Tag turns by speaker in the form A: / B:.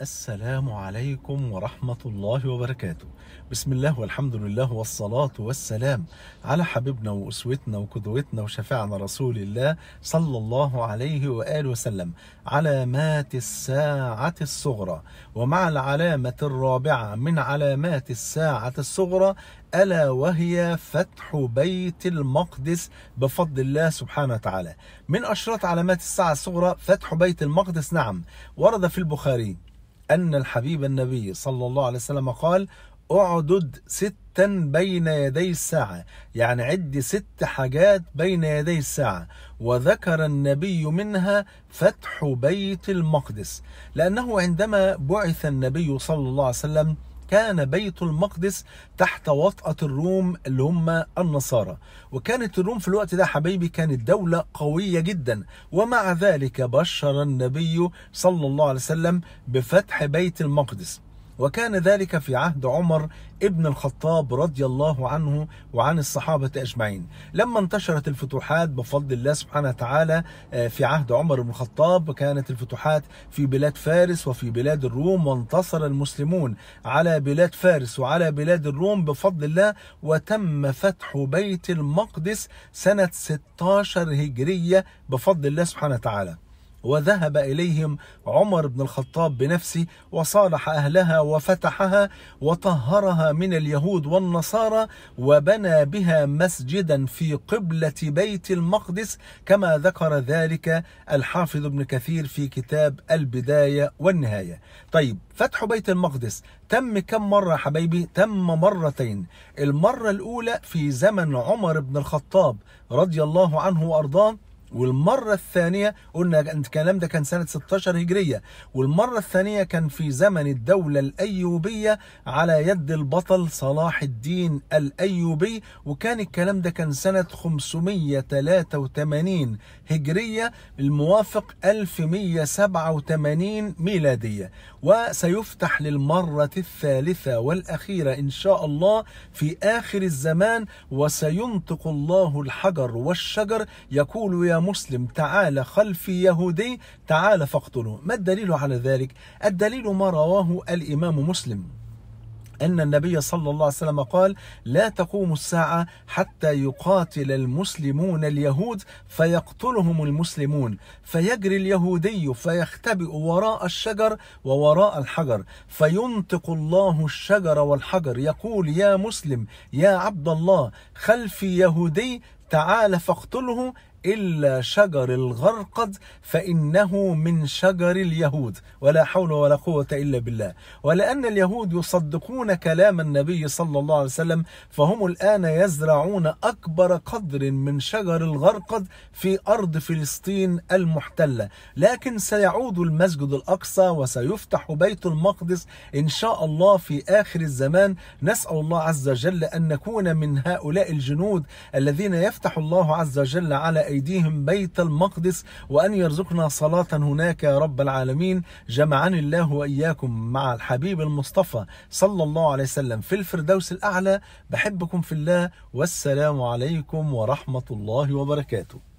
A: السلام عليكم ورحمة الله وبركاته بسم الله والحمد لله والصلاة والسلام على حبيبنا وأسوتنا وقدوتنا وشفيعنا رسول الله صلى الله عليه وآله وسلم علامات الساعة الصغرى ومع العلامة الرابعة من علامات الساعة الصغرى ألا وهي فتح بيت المقدس بفضل الله سبحانه وتعالى من أشراط علامات الساعة الصغرى فتح بيت المقدس نعم ورد في البخاري أن الحبيب النبي صلى الله عليه وسلم قال اعدد ستا بين يدي الساعة يعني عد ست حاجات بين يدي الساعة وذكر النبي منها فتح بيت المقدس لأنه عندما بعث النبي صلى الله عليه وسلم كان بيت المقدس تحت وطأة الروم اللي هم النصارى وكانت الروم في الوقت ده حبيبي كانت دولة قوية جدا ومع ذلك بشر النبي صلى الله عليه وسلم بفتح بيت المقدس وكان ذلك في عهد عمر ابن الخطاب رضي الله عنه وعن الصحابة أجمعين لما انتشرت الفتوحات بفضل الله سبحانه وتعالى آه، في عهد عمر بن الخطاب كانت الفتوحات في بلاد فارس وفي بلاد الروم وانتصر المسلمون على بلاد فارس وعلى بلاد الروم بفضل الله وتم فتح بيت المقدس سنة 16 هجرية بفضل الله سبحانه وتعالى وذهب إليهم عمر بن الخطاب بنفسه وصالح أهلها وفتحها وطهرها من اليهود والنصارى وبنى بها مسجدا في قبلة بيت المقدس كما ذكر ذلك الحافظ ابن كثير في كتاب البداية والنهاية طيب فتح بيت المقدس تم كم مرة حبايبي تم مرتين المرة الأولى في زمن عمر بن الخطاب رضي الله عنه وأرضاه والمره الثانيه قلنا الكلام ده كان سنه 16 هجريه والمره الثانيه كان في زمن الدوله الايوبيه على يد البطل صلاح الدين الايوبي وكان الكلام ده كان سنه 583 هجريه الموافق 1187 ميلاديه وسيفتح للمره الثالثه والاخيره ان شاء الله في اخر الزمان وسينطق الله الحجر والشجر يقول يا مسلم تعال خلفي يهودي تعال فاقتله ما الدليل على ذلك الدليل ما رواه الإمام مسلم أن النبي صلى الله عليه وسلم قال لا تقوم الساعة حتى يقاتل المسلمون اليهود فيقتلهم المسلمون فيجري اليهودي فيختبئ وراء الشجر ووراء الحجر فينطق الله الشجر والحجر يقول يا مسلم يا عبد الله خلفي يهودي تعالى فاقتله إلا شجر الغرقد فإنه من شجر اليهود ولا حول ولا قوة إلا بالله ولأن اليهود يصدقون كلام النبي صلى الله عليه وسلم فهم الآن يزرعون أكبر قدر من شجر الغرقد في أرض فلسطين المحتلة لكن سيعود المسجد الأقصى وسيفتح بيت المقدس إن شاء الله في آخر الزمان نسأل الله عز وجل أن نكون من هؤلاء الجنود الذين يفتحون يفتح الله عز وجل على أيديهم بيت المقدس وأن يرزقنا صلاة هناك يا رب العالمين جمعني الله وإياكم مع الحبيب المصطفى صلى الله عليه وسلم في الفردوس الأعلى بحبكم في الله والسلام عليكم ورحمة الله وبركاته